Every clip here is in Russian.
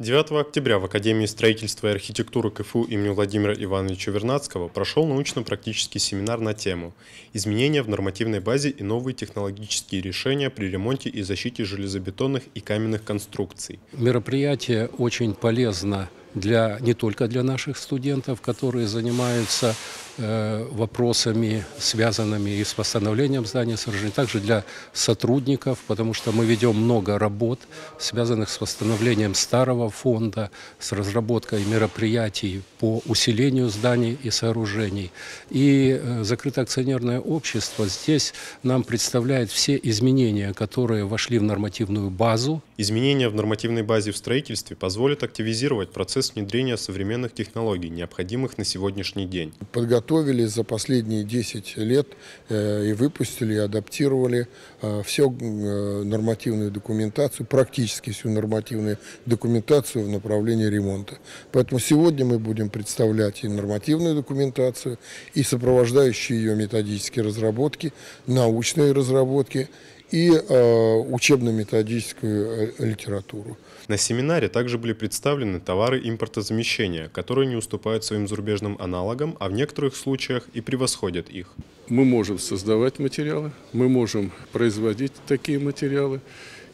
9 октября в Академии строительства и архитектуры КФУ имени Владимира Ивановича Вернадского прошел научно-практический семинар на тему «Изменения в нормативной базе и новые технологические решения при ремонте и защите железобетонных и каменных конструкций». Мероприятие очень полезно для, не только для наших студентов, которые занимаются Э, вопросами, связанными и с восстановлением здания сооружений, также для сотрудников, потому что мы ведем много работ, связанных с восстановлением старого фонда, с разработкой мероприятий по усилению зданий и сооружений. И э, закрытое акционерное общество здесь нам представляет все изменения, которые вошли в нормативную базу. Изменения в нормативной базе в строительстве позволят активизировать процесс внедрения современных технологий, необходимых на сегодняшний день. Подготовка подготовили за последние 10 лет э, и выпустили, и адаптировали э, всю э, нормативную документацию, практически всю нормативную документацию в направлении ремонта. Поэтому сегодня мы будем представлять и нормативную документацию, и сопровождающие ее методические разработки, научные разработки и э, учебно-методическую э, литературу. На семинаре также были представлены товары импортозамещения, которые не уступают своим зарубежным аналогам, а в некоторых случаях и превосходят их. Мы можем создавать материалы, мы можем производить такие материалы,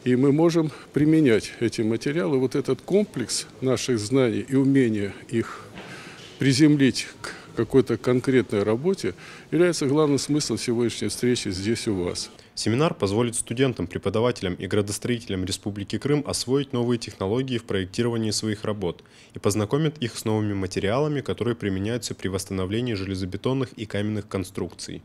и мы можем применять эти материалы, вот этот комплекс наших знаний и умения их приземлить к какой-то конкретной работе является главным смыслом сегодняшней встречи здесь у вас. Семинар позволит студентам, преподавателям и градостроителям Республики Крым освоить новые технологии в проектировании своих работ и познакомит их с новыми материалами, которые применяются при восстановлении железобетонных и каменных конструкций.